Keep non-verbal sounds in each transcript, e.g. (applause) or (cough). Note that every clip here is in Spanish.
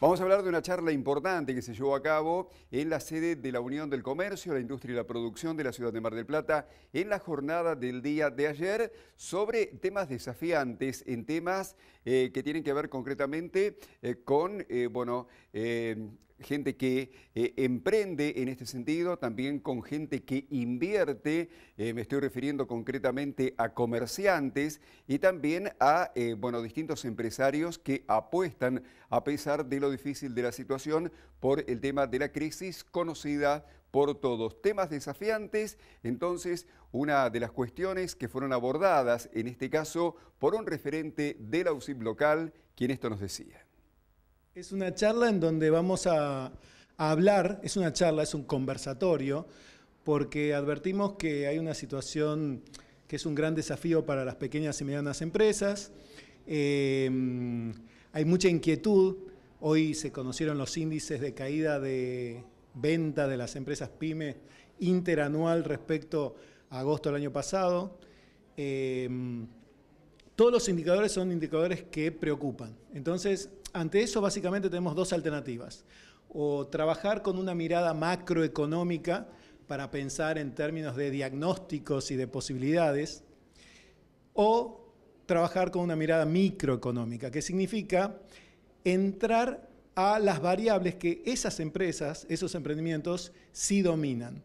Vamos a hablar de una charla importante que se llevó a cabo en la sede de la Unión del Comercio, la Industria y la Producción de la Ciudad de Mar del Plata en la jornada del día de ayer sobre temas desafiantes, en temas eh, que tienen que ver concretamente eh, con eh, bueno, gente que eh, emprende en este sentido, también con gente que invierte, eh, me estoy refiriendo concretamente a comerciantes y también a eh, bueno, distintos empresarios que apuestan, a pesar de lo difícil de la situación, por el tema de la crisis conocida por todos. Temas desafiantes, entonces, una de las cuestiones que fueron abordadas, en este caso, por un referente de la UCIP local, quien esto nos decía. Es una charla en donde vamos a, hablar, es una charla, es un conversatorio, porque advertimos que hay una situación que es un gran desafío para las pequeñas y medianas empresas. Em, hay mucha inquietud. Hoy se conocieron los índices de caída de venta de las empresas PYME interanual respecto a agosto del año pasado. Em, todos los indicadores son indicadores que preocupan. Entonces, ante eso básicamente tenemos dos alternativas. O trabajar con una mirada macroeconómica para pensar en términos de diagnósticos y de posibilidades, o trabajar con una mirada microeconómica, que significa entrar a las variables que esas empresas, esos emprendimientos, sí dominan.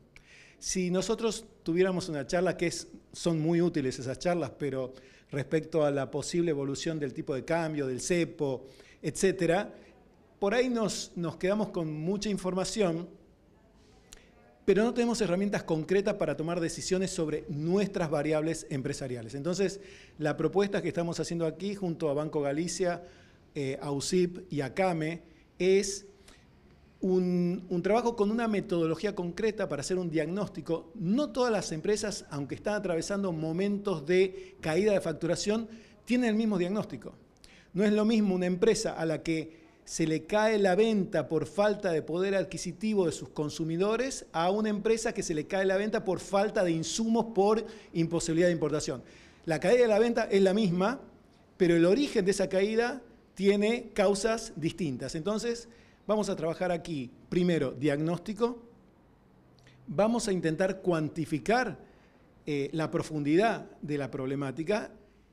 Si nosotros tuviéramos una charla, que es, son muy útiles esas charlas, pero respecto a la posible evolución del tipo de cambio, del cepo, etcétera, por ahí nos, quedamos con mucha información, pero no tenemos herramientas concretas para tomar decisiones sobre nuestras variables empresariales. Entonces, la propuesta que estamos haciendo aquí junto a Banco Galicia, eh, a USIP y a CAME es un, un, trabajo con una metodología concreta para hacer un diagnóstico. No todas las empresas, aunque están atravesando momentos de caída de facturación, tienen el mismo diagnóstico. No es lo mismo una empresa a la que se le cae la venta por falta de poder adquisitivo de sus consumidores a una empresa que se le cae la venta por falta de insumos por imposibilidad de importación. La caída de la venta es la misma, pero el origen de esa caída tiene causas distintas. Entonces, vamos a trabajar aquí, primero, diagnóstico, vamos a intentar cuantificar eh, la profundidad de la problemática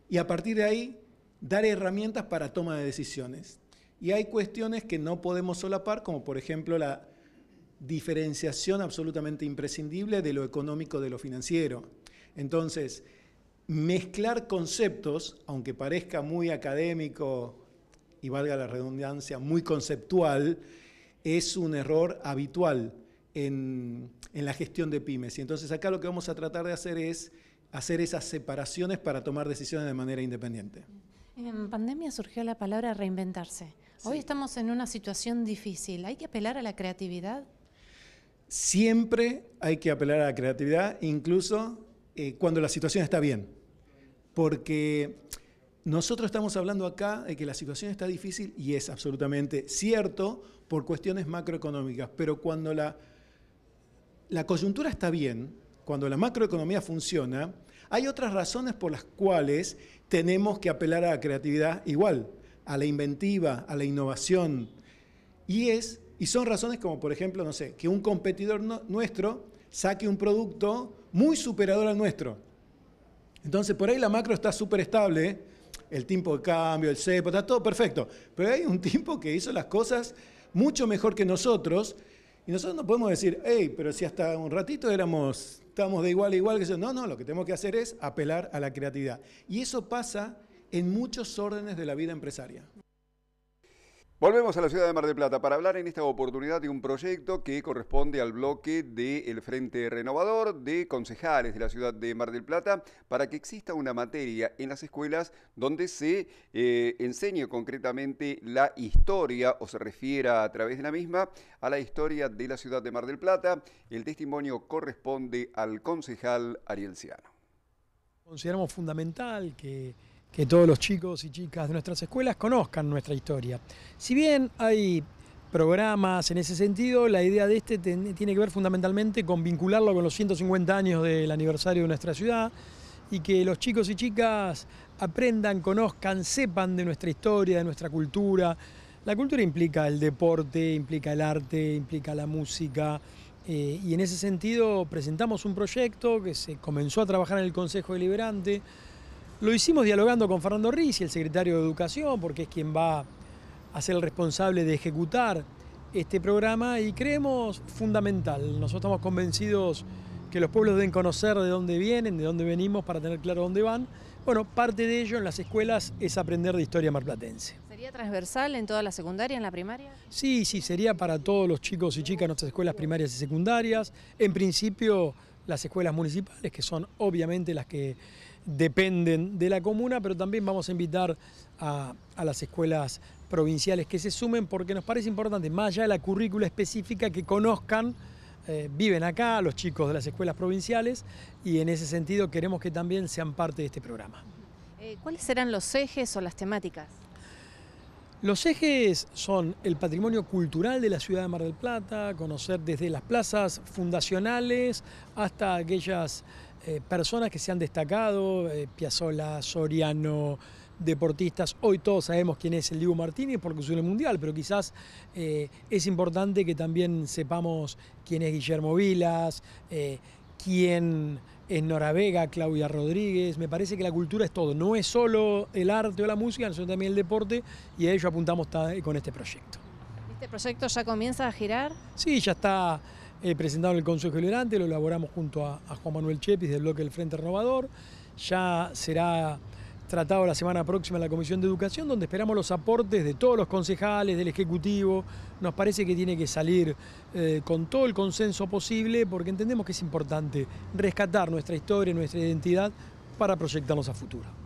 y a partir de ahí dar herramientas para toma de decisiones. Y hay cuestiones que no podemos solapar, como por ejemplo la diferenciación absolutamente imprescindible de lo económico de lo financiero. Entonces, mezclar conceptos, aunque parezca muy académico y valga la redundancia, muy conceptual, es un error habitual en, en, la gestión de pymes. Y entonces acá lo que vamos a tratar de hacer es hacer esas separaciones para tomar decisiones de manera independiente. En pandemia surgió la palabra reinventarse. Hoy estamos en una situación difícil. ¿Hay que apelar a la creatividad? Siempre hay que apelar a la creatividad, incluso eh, cuando la situación está bien. Porque nosotros estamos hablando acá de que la situación está difícil y es absolutamente cierto por cuestiones macroeconómicas, pero cuando la, la coyuntura está bien, cuando la macroeconomía funciona, hay otras razones por las cuales tenemos que apelar a la creatividad igual, a la inventiva, a la innovación. Y, es, y son razones como, por ejemplo, no sé, que un competidor nuestro saque un producto muy superador al nuestro. Entonces, por ahí la macro está súper estable, el tiempo de cambio, el cepo, está todo perfecto. Pero hay un (laughs) tipo que hizo las cosas mucho mejor que nosotros y nosotros no podemos decir, hey, pero si hasta un ratito éramos estamos de igual a igual. Que no, no, lo que tenemos que hacer es apelar a la creatividad. Y eso pasa en muchos órdenes de la vida empresaria. Volvemos a la ciudad de Mar del Plata para hablar en esta oportunidad de un proyecto que corresponde al bloque del Frente Renovador de concejales de la ciudad de Mar del Plata para que exista una materia en las escuelas donde se eh, enseñe concretamente la historia o se refiera a través de la misma a la historia de la ciudad de Mar del Plata. El testimonio corresponde al concejal Ariel Consideramos fundamental que que todos los chicos y chicas de nuestras escuelas conozcan nuestra historia. Si bien hay programas en ese sentido, la idea de este tiene que ver fundamentalmente con vincularlo con los 150 años del aniversario de nuestra ciudad y que los chicos y chicas aprendan, conozcan, sepan de nuestra historia, de nuestra cultura. La cultura implica el deporte, implica el arte, implica la música, eh, y en ese sentido presentamos un proyecto que se comenzó a trabajar en el Consejo Deliberante, lo hicimos dialogando con Fernando Rizzi, el secretario de Educación, porque es quien va a ser el responsable de ejecutar este programa y creemos fundamental. Nosotros estamos convencidos que los pueblos deben conocer de dónde vienen, de dónde venimos, para tener claro dónde van. Bueno, parte de ello en las escuelas es aprender de historia marplatense. ¿Sería transversal en toda la secundaria, en la primaria? Sí, sí, sería para todos los chicos y chicas en nuestras escuelas primarias y secundarias. En principio, las escuelas municipales, que son obviamente las que dependen de la comuna, pero también vamos a invitar a, las escuelas provinciales que se sumen porque nos parece importante, más allá de la currícula específica, que conozcan, eh, viven acá los chicos de las escuelas provinciales y en ese sentido queremos que también sean parte de este programa. Eh, ¿Cuáles serán los ejes o las temáticas? Los ejes son el patrimonio cultural de la ciudad de Mar del Plata, conocer desde las plazas fundacionales hasta aquellas eh, personas que se han destacado, eh, Piazzola, Soriano, deportistas, hoy todos sabemos quién es el Diego Martínez porque suena el Mundial, pero quizás eh, es importante que también sepamos quién es Guillermo Vilas, quién es Nora Claudia Rodríguez, me parece que la cultura es todo, no es solo el arte o la música, sino también el deporte y a ello apuntamos con este proyecto. ¿Este proyecto ya comienza a girar? Sí, ya está He eh, presentado en el Consejo Deliberante, lo elaboramos junto a, Juan Manuel Chepis del bloque del Frente Renovador. Ya será tratado la semana próxima en la Comisión de Educación, donde esperamos los aportes de todos los concejales, del Ejecutivo. Nos parece que tiene que salir eh, con todo el consenso posible, porque entendemos que es importante rescatar nuestra historia, nuestra identidad, para proyectarnos a futuro.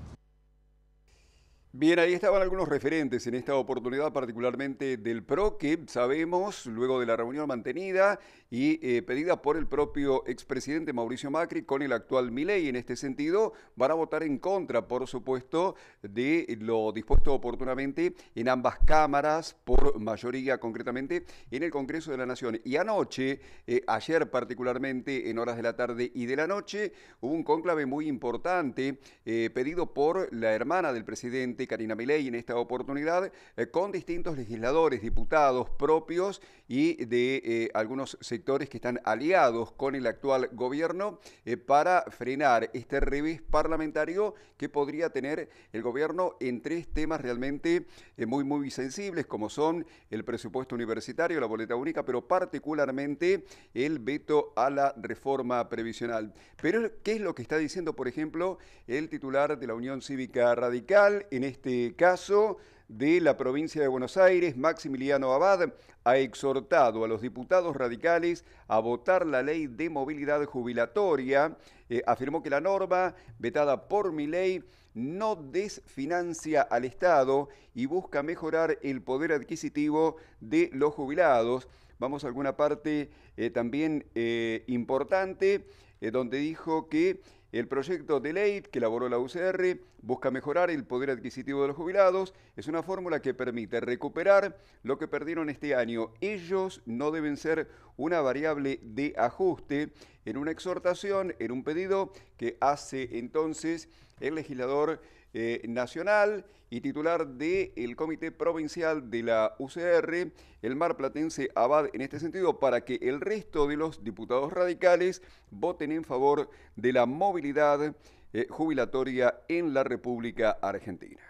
Bien, ahí estaban algunos referentes en esta oportunidad, particularmente del PRO, que sabemos, luego de la reunión mantenida y eh, pedida por el propio expresidente Mauricio Macri con el actual Milei, en este sentido, van a votar en contra, por supuesto, de lo dispuesto oportunamente en ambas cámaras, por mayoría concretamente, en el Congreso de la Nación. Y anoche, eh, ayer particularmente, en horas de la tarde y de la noche, hubo un conclave muy importante eh, pedido por la hermana del presidente, Karina Milei en esta oportunidad eh, con distintos legisladores, diputados propios y de eh, algunos sectores que están aliados con el actual gobierno eh, para frenar este revés parlamentario que podría tener el gobierno en tres temas realmente muy, muy sensibles, como son el presupuesto universitario, la boleta única, pero particularmente el veto a la reforma previsional. Pero, ¿qué es lo que está diciendo, por ejemplo, el titular de la Unión Cívica Radical en este este caso de la provincia de Buenos Aires, Maximiliano Abad, ha exhortado a los diputados radicales a votar la ley de movilidad jubilatoria. Eh, afirmó que la norma, vetada por mi ley, no desfinancia al Estado y busca mejorar el poder adquisitivo de los jubilados. Vamos a alguna parte eh, también eh, importante, donde dijo que el proyecto de ley que elaboró la UCR busca mejorar el poder adquisitivo de los jubilados. Es una fórmula que permite recuperar lo que perdieron este año. Ellos no deben ser una variable de ajuste en una exhortación, en un pedido que hace entonces el legislador eh, nacional y titular del Comité Provincial de la UCR, el mar platense Abad, en este sentido, para que el resto de los diputados radicales voten en favor de la movilidad eh, jubilatoria en la República Argentina.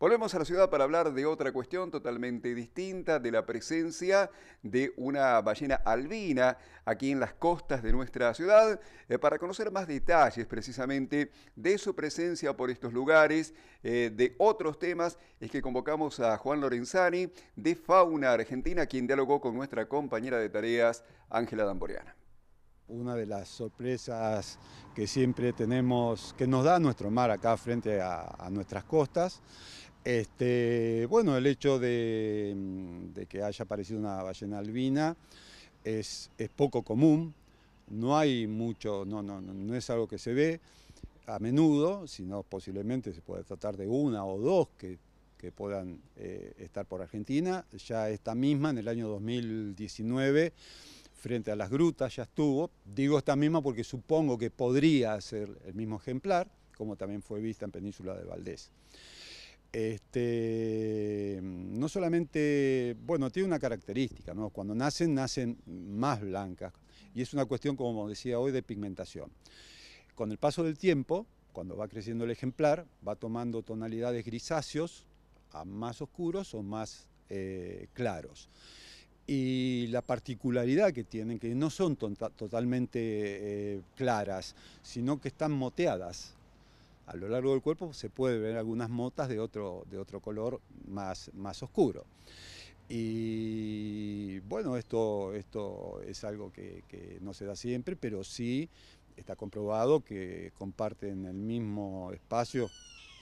Volvemos a la ciudad para hablar de otra cuestión totalmente distinta, de la presencia de una ballena albina aquí en las costas de nuestra ciudad, eh, para conocer más detalles precisamente de su presencia por estos lugares, eh, de otros temas, es que convocamos a Juan Lorenzani de Fauna Argentina, quien dialogó con nuestra compañera de tareas, Ángela Damboriana una de las sorpresas que siempre tenemos, que nos da nuestro mar acá frente a nuestras costas, este, bueno, el hecho mm, de, que haya aparecido una ballena albina es, poco común, no hay mucho, no, es algo que se ve a menudo, sino posiblemente se puede tratar de una o dos que, puedan eh, estar por Argentina. Ya esta misma, en el año 2019, frente a las grutas, ya estuvo. Digo esta misma porque supongo que podría ser el mismo ejemplar, como también fue vista en Península de Valdés. Este, mm, no solamente, bueno, tiene una característica, cuando nacen, nacen más blancas, y es una cuestión, como decía hoy, de pigmentación. Con el paso del tiempo, cuando va creciendo el ejemplar, va tomando tonalidades grisáceos a más oscuros o más eh, claros. Y la particularidad que tienen, que no son tota-, totalmente eh, claras, sino que están moteadas, a lo largo del cuerpo se puede ver algunas motas de otro, de otro color más, más oscuro. Y bueno, esto, esto es algo que, no se da siempre, pero sí está comprobado que comparten el mismo espacio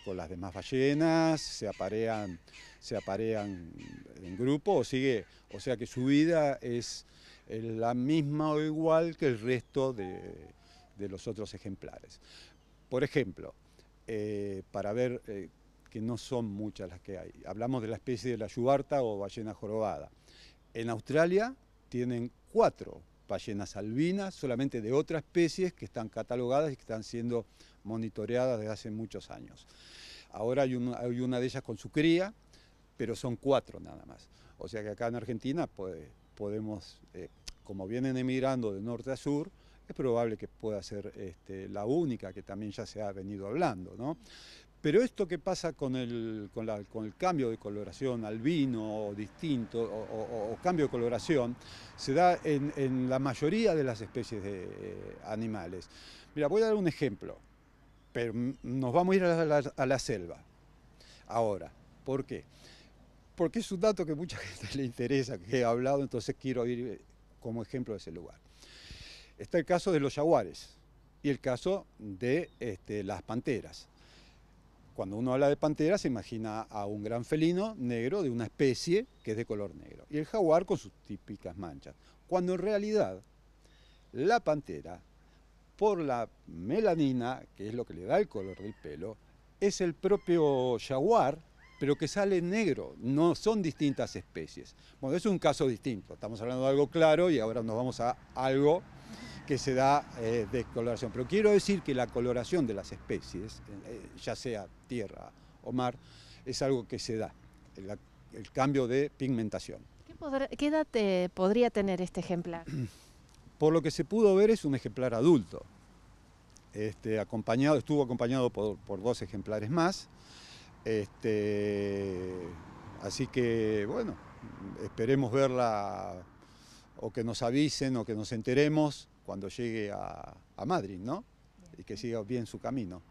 con las demás ballenas, se aparean, se aparean en grupo, o, sigue, o sea que su vida es la misma o igual que el resto de los otros ejemplares. Por ejemplo, eh, para ver eh, que no son muchas las que hay. Hablamos de la especie de la yubarta o ballena jorobada. En Australia tienen cuatro ballenas albinas, solamente de otras especies que están catalogadas y que están siendo monitoreadas desde hace muchos años. Ahora hay una, de ellas con su cría, pero son cuatro nada más. O sea que acá en Argentina podemos, eh, como vienen emigrando de norte a sur, es probable que pueda ser este, la única, que también ya se ha venido hablando, ¿no? Pero esto que pasa con el, con, el cambio de coloración albino o distinto o, cambio de coloración se da en, la mayoría de las especies de eh, animales. Mira, voy a dar un ejemplo, pero nos vamos a ir a la, a la selva. Ahora, ¿por qué? Porque es un dato que mucha (laughs) gente le interesa, que he hablado, entonces quiero ir eh, como ejemplo de ese lugar. Está el caso de los jaguares y el caso de este, las panteras. Cuando uno habla de pantera se imagina a un gran felino negro de una especie que es de color negro y el jaguar con sus típicas manchas. Cuando en realidad la pantera, por la melanina, que es lo que le da el color del pelo, es el propio jaguar, pero que sale negro, no son distintas especies. Bueno, es un caso distinto, estamos hablando de algo claro y ahora nos vamos a algo que se da eh, de coloración... Pero quiero decir que la coloración de las especies, eh, eh, ya sea tierra o mar, es algo que se da, el, cambio de pigmentación. ¿Qué, edad podría tener este ejemplar? (clears throat) Por lo que se pudo ver es un ejemplar adulto. Este, acompañado, estuvo acompañado por, dos ejemplares más. Este, así que, bueno, esperemos verla o que nos avisen o que nos enteremos cuando llegue a, Madrid, ¿no? Y que siga bien su camino.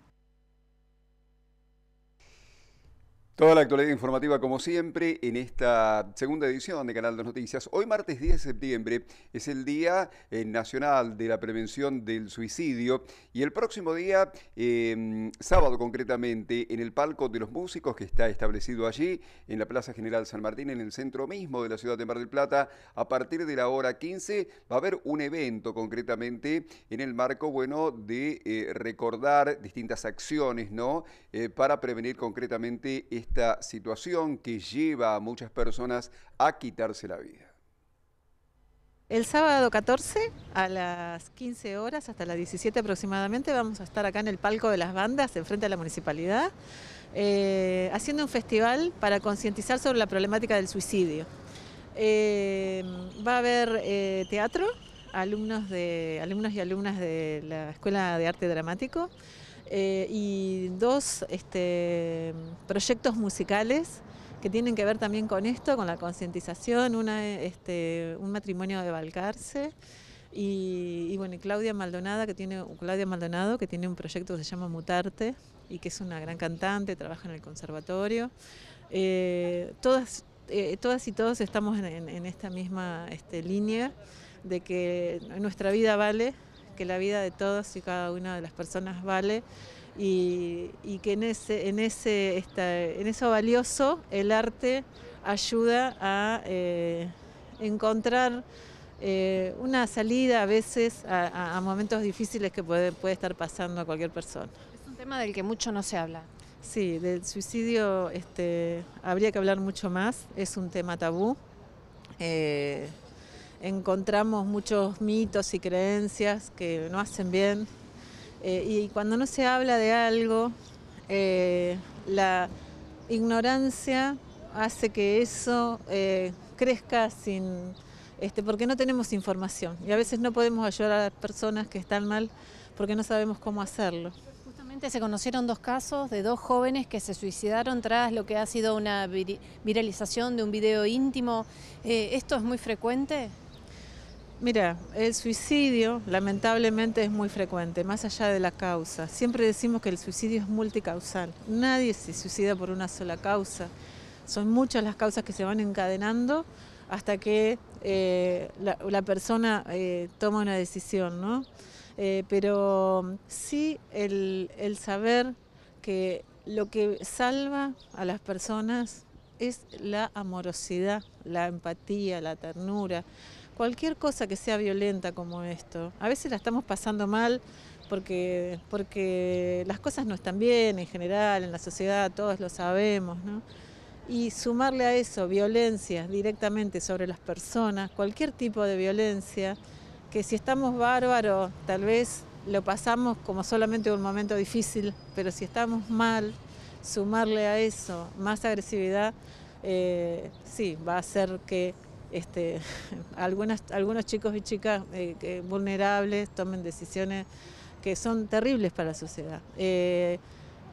Toda la actualidad informativa, como siempre, en esta segunda edición de Canal de Noticias. Hoy, martes 10 de septiembre, es el Día eh, Nacional de la Prevención del Suicidio y el próximo día, em, sábado concretamente, en el Palco de los Músicos, que está establecido allí, en la Plaza General San Martín, en el centro mismo de la ciudad de Mar del Plata, a partir de la hora 15, va a haber un evento concretamente en el marco, bueno, de eh, recordar distintas acciones, ¿no?, eh, para prevenir concretamente esta situación que lleva a muchas personas a quitarse la vida? El sábado 14 a las 15 horas hasta las 17 aproximadamente vamos a estar acá en el palco de las bandas, enfrente a la municipalidad, eh, haciendo un festival para concientizar sobre la problemática del suicidio. Eh, va a haber eh, teatro, alumnos, de, alumnos y alumnas de la Escuela de Arte Dramático. Eh, y dos este, proyectos musicales que tienen que ver también con esto, con la concientización, este, un matrimonio de Balcarce y, bueno, Claudia que tiene Maldonado que tiene un proyecto que se llama Mutarte y que es una gran cantante, trabaja en el conservatorio. Eh, todas, eh, todas y todos estamos en, esta misma este, línea de que nuestra vida vale que la vida de todos y cada una de las personas vale y, que en, ese, en, ese, en eso valioso el arte ayuda a eh, encontrar eh, una salida a veces a, momentos difíciles que puede, puede estar pasando a cualquier persona. Es un tema del que mucho no se habla. Sí, del suicidio este, habría que hablar mucho más, es un tema tabú. Eh, encontramos muchos mitos y creencias que no hacen bien. Eh, y cuando no se habla de algo, eh, la ignorancia hace que eso eh, crezca sin... Este, porque no tenemos información y a veces no podemos ayudar a las personas que están mal porque no sabemos cómo hacerlo. Justamente se conocieron dos casos de dos jóvenes que se suicidaron tras lo que ha sido una viralización de un video íntimo. ¿Esto es muy frecuente? Mira, el suicidio lamentablemente es muy frecuente, más allá de la causa. Siempre decimos que el suicidio es multicausal. Nadie se suicida por una sola causa. Son muchas las causas que se van encadenando hasta que eh, la, persona eh, toma una decisión, ¿no? Eh, pero sí el saber que lo que salva a las personas es la amorosidad, la empatía, la ternura cualquier cosa que sea violenta como esto. A veces la estamos pasando mal porque, porque las cosas no están bien en general, en la sociedad, todos lo sabemos, ¿no? Y sumarle a eso violencia directamente sobre las personas, cualquier tipo de violencia, que si estamos bárbaros, tal vez lo pasamos como solamente un momento difícil, pero si estamos mal, sumarle a eso más agresividad, eh, sí, va a hacer que este, (laughs) algunos chicos y chicas eh, vulnerables tomen decisiones que son terribles para la sociedad. Eh,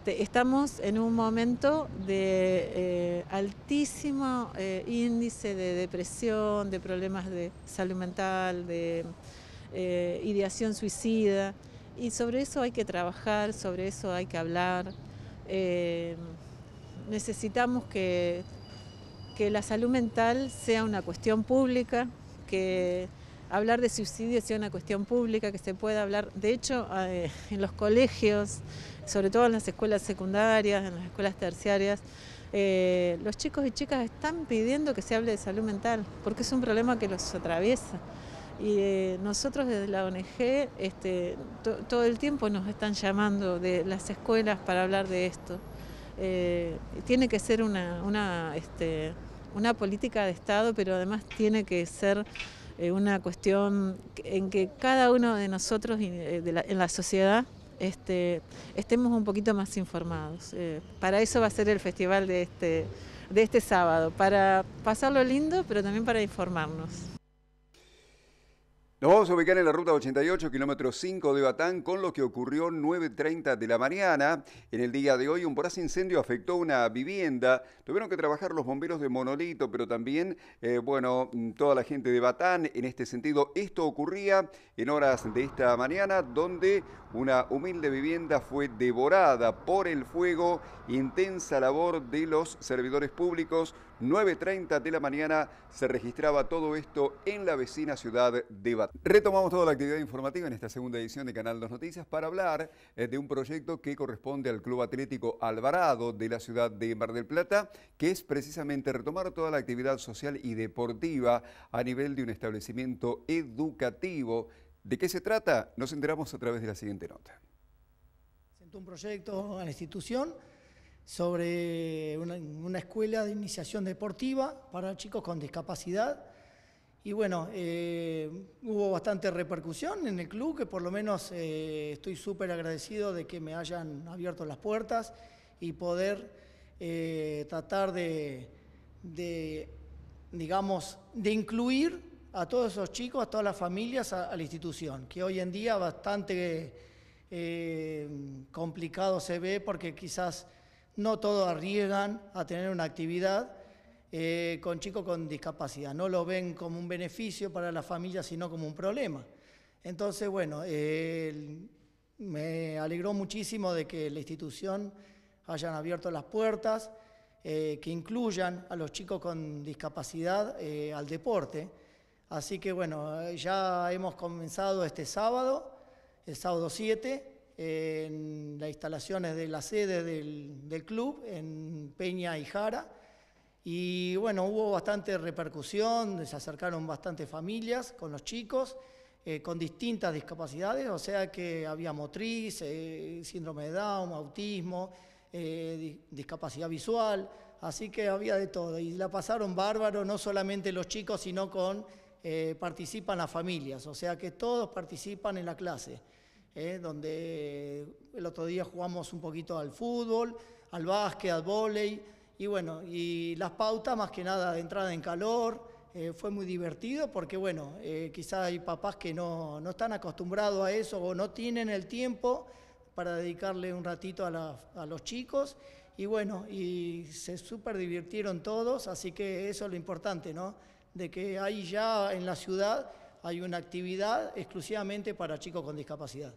estamos en un momento de eh, altísimo índice de depresión, de problemas de salud mental, de ideación suicida, y sobre eso hay que trabajar, sobre eso hay que hablar. necesitamos que que la salud mental sea una cuestión pública, que hablar de suicidio sea una cuestión pública, que se pueda hablar, de hecho, eh, en los colegios, sobre todo en las escuelas secundarias, en las escuelas terciarias, eh, los chicos y chicas están pidiendo que se hable de salud mental, porque es un problema que los atraviesa. Y eh, nosotros desde la ONG este, todo el tiempo nos están llamando de las escuelas para hablar de esto eh, tiene que ser una, este, una, política de Estado, pero además tiene que ser eh, una cuestión en que cada uno de nosotros eh, en la sociedad este, estemos un poquito más informados. Eh, para eso va a ser el festival de este, de este sábado, para pasarlo lindo, pero también para informarnos. Nos vamos a ubicar en la ruta 88, kilómetro 5 de Batán, con lo que ocurrió 9.30 de la mañana. En el día de hoy, un voraz incendio afectó una vivienda. Tuvieron que trabajar los bomberos de Monolito, pero también, eh, bueno, toda la gente de Batán. En este sentido, esto ocurría en horas de esta mañana, donde una humilde vivienda fue devorada por el fuego. Intensa labor de los servidores públicos 9.30 de la mañana se registraba todo esto en la vecina ciudad de Batán. Retomamos toda la actividad informativa en esta segunda edición de Canal 2 Noticias para hablar eh, de un proyecto que corresponde al Club Atlético Alvarado de la ciudad de Mar del Plata, que es precisamente retomar toda la actividad social y deportiva a nivel de un establecimiento educativo. ¿De qué se trata? Nos enteramos a través de la siguiente nota. Sentó un proyecto a la institución sobre una, escuela de iniciación deportiva para chicos con discapacidad. Y bueno, eh, hubo bastante repercusión en el club, que por lo menos eh, estoy súper agradecido de que me hayan abierto las puertas y poder eh, tratar de, digamos, de incluir a todos esos chicos, a todas las familias, a la institución, que hoy en día bastante complicado se ve porque quizás no todos arriesgan a tener una actividad eh, con chicos con discapacidad. No lo ven como un beneficio para la familia, sino como un problema. Entonces, bueno, eh, me alegró muchísimo de que la institución hayan abierto las puertas, eh, que incluyan a los chicos con discapacidad al deporte. Así que bueno, ya hemos comenzado este sábado, el sábado 7, en las instalaciones de la sede del, club, en Peña y Jara. Y bueno, hubo bastante repercusión, se acercaron bastantes familias con los chicos, eh, con distintas discapacidades, o sea que había motriz, eh, síndrome de Down, autismo, eh, discapacidad visual, así que había de todo. Y la pasaron bárbaro, no solamente los chicos, sino con participan las familias, o sea que todos participan en la clase. ¿eh? donde el otro día jugamos un poquito al fútbol, al básquet, al vóley, y bueno, y las pautas más que nada de entrada en calor, eh, fue muy divertido porque bueno, eh, quizás hay papás que no, no, están acostumbrados a eso o no tienen el tiempo para dedicarle un ratito a, a los chicos y bueno, y se súper divirtieron todos, así que eso es lo importante, ¿no? De que ahí ya en la ciudad hay una actividad exclusivamente para chicos con discapacidad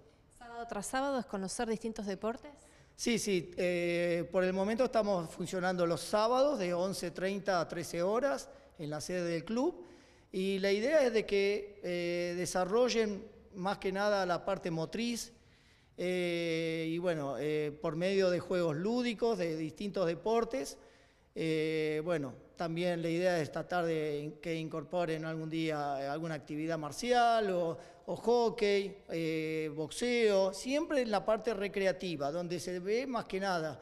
tras sábado? ¿Es conocer distintos deportes? Sí, sí. Eh, por el momento estamos funcionando los sábados de 11.30 a 13 horas en la sede del club. Y la idea es de que eh, desarrollen más que nada la parte motriz eh, y bueno, por medio de juegos lúdicos, de distintos deportes. bueno, también la idea de esta tarde que incorporen algún día eh, alguna actividad marcial o, hockey, eh, boxeo, siempre en la parte recreativa, donde se ve más que nada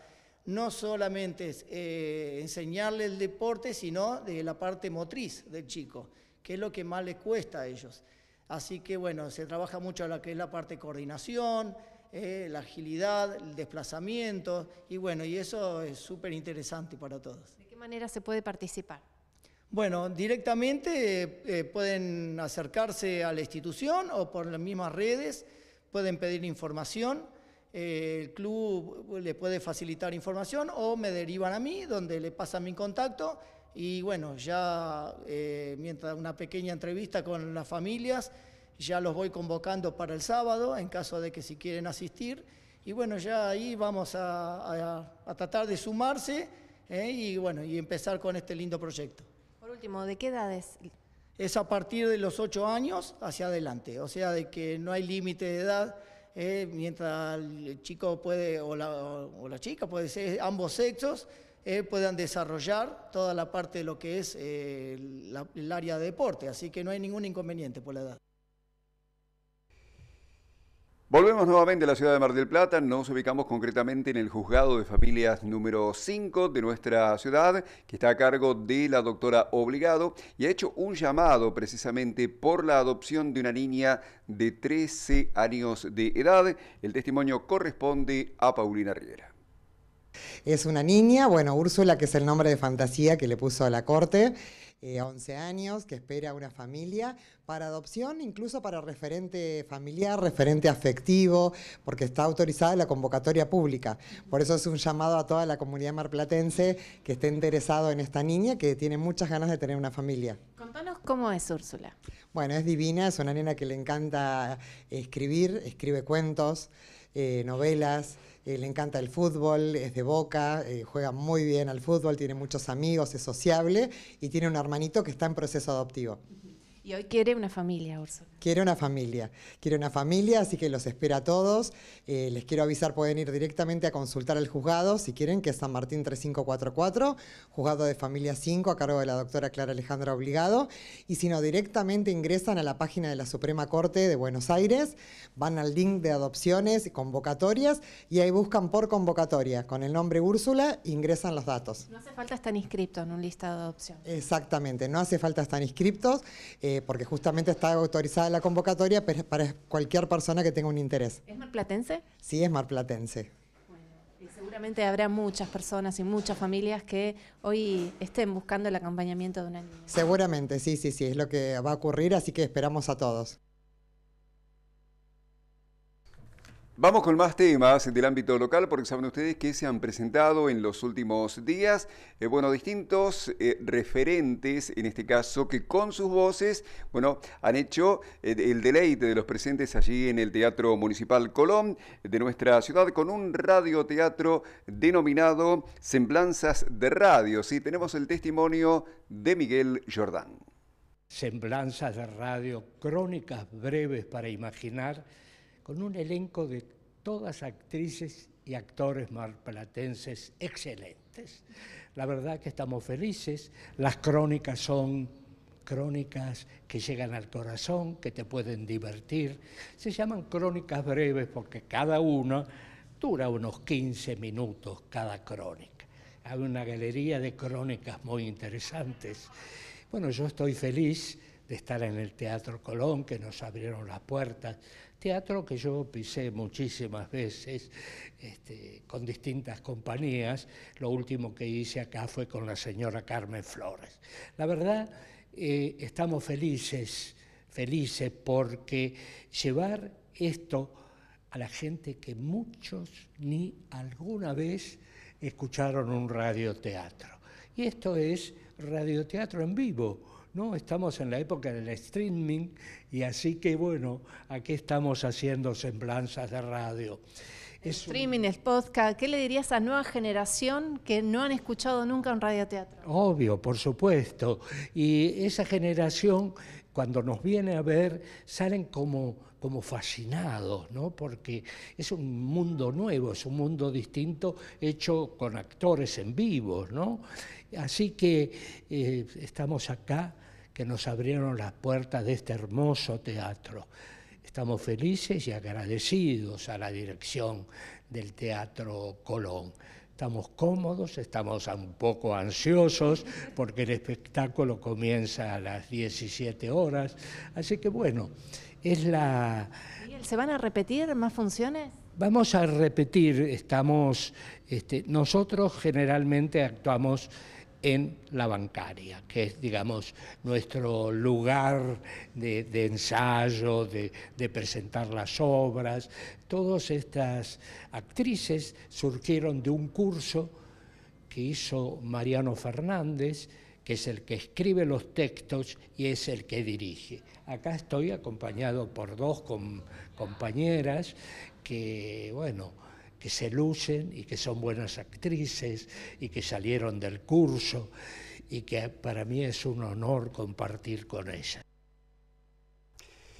no solamente eh, enseñarle el deporte, sino de la parte motriz del chico, que es lo que más les cuesta a ellos. Así que bueno, se trabaja mucho la que es la parte de coordinación, la agilidad, el desplazamiento, y bueno, y eso es súper interesante para todos manera se puede participar? Bueno, directamente eh, pueden acercarse a la institución o por las mismas redes, pueden pedir información, eh, el club le puede facilitar información o me derivan a mí, donde le pasan mi contacto y bueno, ya eh, mientras una pequeña entrevista con las familias, ya los voy convocando para el sábado en caso de que si quieren asistir y bueno, ya ahí vamos a tratar de sumarse ¿eh? y bueno, y empezar con este lindo proyecto. Por último, ¿de qué edades? Es a partir de los ocho años hacia adelante, o sea, de que no hay límite de edad, ¿eh? mientras el chico puede, o la, o la, chica puede ser ambos sexos, ¿eh? puedan desarrollar toda la parte de lo que es el área de deporte, así que no hay ningún inconveniente por la edad. Volvemos nuevamente a la ciudad de Mar del Plata, nos ubicamos concretamente en el juzgado de familias número 5 de nuestra ciudad, que está a cargo de la doctora Obligado y ha hecho un llamado precisamente por la adopción de una niña de 13 años de edad. El testimonio corresponde a Paulina Rivera. Es una niña, bueno, Úrsula, que es el nombre de fantasía que le puso a la corte. 11 eh, años que espera una familia para adopción, incluso para referente familiar, referente afectivo, porque está autorizada la convocatoria pública. Por eso es un llamado a toda la comunidad marplatense que esté interesado en esta niña que tiene muchas ganas de tener una familia. Contanos cómo es Úrsula. Bueno, es divina, es una nena que le encanta escribir, escribe cuentos. Eh, novelas, eh, le encanta el fútbol, es de boca, eh, juega muy bien al fútbol, tiene muchos amigos, es sociable y tiene un hermanito que está en proceso adoptivo. Y hoy quiere una familia, Úrsula. Quiere una familia, quiere una familia, así que los espera a todos. Eh, les quiero avisar, pueden ir directamente a consultar al juzgado, si quieren, que es San Martín 3544, juzgado de familia 5, a cargo de la doctora Clara Alejandra Obligado. Y si no, directamente ingresan a la página de la Suprema Corte de Buenos Aires, van al link de adopciones y convocatorias, y ahí buscan por convocatoria, con el nombre Úrsula, ingresan los datos. No hace falta estar inscripto en un listado de adopción. Exactamente, no hace falta estar inscriptos. Eh, eh, porque justamente está autorizada la convocatoria para cualquier persona que tenga un interés. ¿Es marplatense? Sí, es marplatense. y seguramente habrá muchas personas y muchas familias que hoy estén buscando el acompañamiento de una niña. Seguramente, sí, sí, sí, es lo que va a ocurrir, así que esperamos a todos. Vamos con más temas del ámbito local porque saben ustedes que se han presentado en los últimos días, eh, bueno, distintos eh, referentes, en este caso, que con sus voces, bueno, han hecho eh, el deleite de los presentes allí en el Teatro Municipal Colón de nuestra ciudad con un radioteatro denominado Semblanzas de Radio. Sí, tenemos el testimonio de Miguel Jordán. Semblanzas de Radio, crónicas breves para imaginar con un elenco de todas actrices y actores marplatenses excelentes. La verdad que estamos felices, las crónicas son crónicas que llegan al corazón, que te pueden divertir. Se llaman crónicas breves porque cada una dura unos 15 minutos cada crónica. Hay una galería de crónicas muy interesantes. Bueno, yo estoy feliz de estar en el Teatro Colón, que nos abrieron las puertas teatro que yo pisé muchísimas veces este, con distintas compañías. Lo último que hice acá fue con la señora Carmen Flores. La verdad, eh, estamos felices, felices porque llevar esto a la gente que muchos ni alguna vez escucharon un radioteatro. Y esto es radioteatro en vivo no, estamos en la época del streaming y así que bueno, aquí estamos haciendo semblanzas de radio. streaming, es podcast. ¿Qué le dirías a nueva generación que no han escuchado nunca un radioteatro? Obvio, por supuesto. Y esa generación, cuando nos viene a ver, salen como, como fascinados, ¿no? Porque es un mundo nuevo, es un mundo distinto, hecho con actores en vivo, ¿no? Así que eh, estamos acá que nos abrieron las puertas de este hermoso teatro. Estamos felices y agradecidos a la dirección del Teatro Colón. Estamos cómodos, estamos un poco ansiosos porque el espectáculo comienza a las 17 horas. Así que bueno, es la... ¿Se van a repetir más funciones? Vamos a repetir, estamos, este, nosotros generalmente actuamos en la bancaria, que es, digamos, nuestro lugar de, ensayo, de, presentar las obras. Todas estas actrices surgieron de un curso que hizo Mariano Fernández, que es el que escribe los textos y es el que dirige. Acá estoy acompañado por dos compañeras que, bueno, que se lucen y que son buenas actrices y que salieron del curso y que para mí es un honor compartir con ellas.